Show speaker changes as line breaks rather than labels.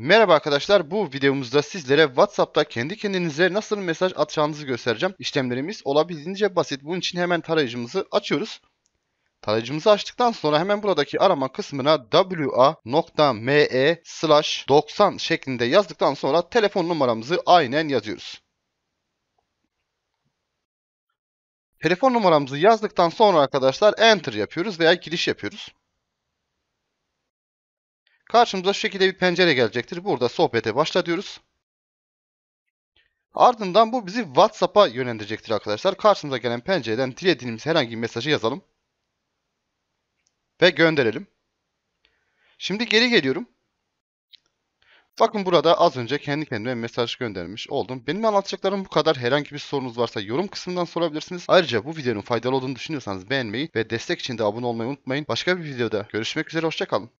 Merhaba arkadaşlar bu videomuzda sizlere WhatsApp'ta kendi kendinize nasıl mesaj atacağınızı göstereceğim. İşlemlerimiz olabildiğince basit. Bunun için hemen tarayıcımızı açıyoruz. Tarayıcımızı açtıktan sonra hemen buradaki arama kısmına wa.me 90 şeklinde yazdıktan sonra telefon numaramızı aynen yazıyoruz. Telefon numaramızı yazdıktan sonra arkadaşlar enter yapıyoruz veya giriş yapıyoruz. Karşımıza şu şekilde bir pencere gelecektir. Burada sohbete başla diyoruz. Ardından bu bizi WhatsApp'a yönlendirecektir arkadaşlar. Karşımıza gelen pencereden dilediğimiz herhangi bir mesajı yazalım. Ve gönderelim. Şimdi geri geliyorum. Bakın burada az önce kendi kendime mesaj göndermiş oldum. Benim anlatacaklarım bu kadar. Herhangi bir sorunuz varsa yorum kısmından sorabilirsiniz. Ayrıca bu videonun faydalı olduğunu düşünüyorsanız beğenmeyi ve destek için de abone olmayı unutmayın. Başka bir videoda görüşmek üzere. Hoşçakalın.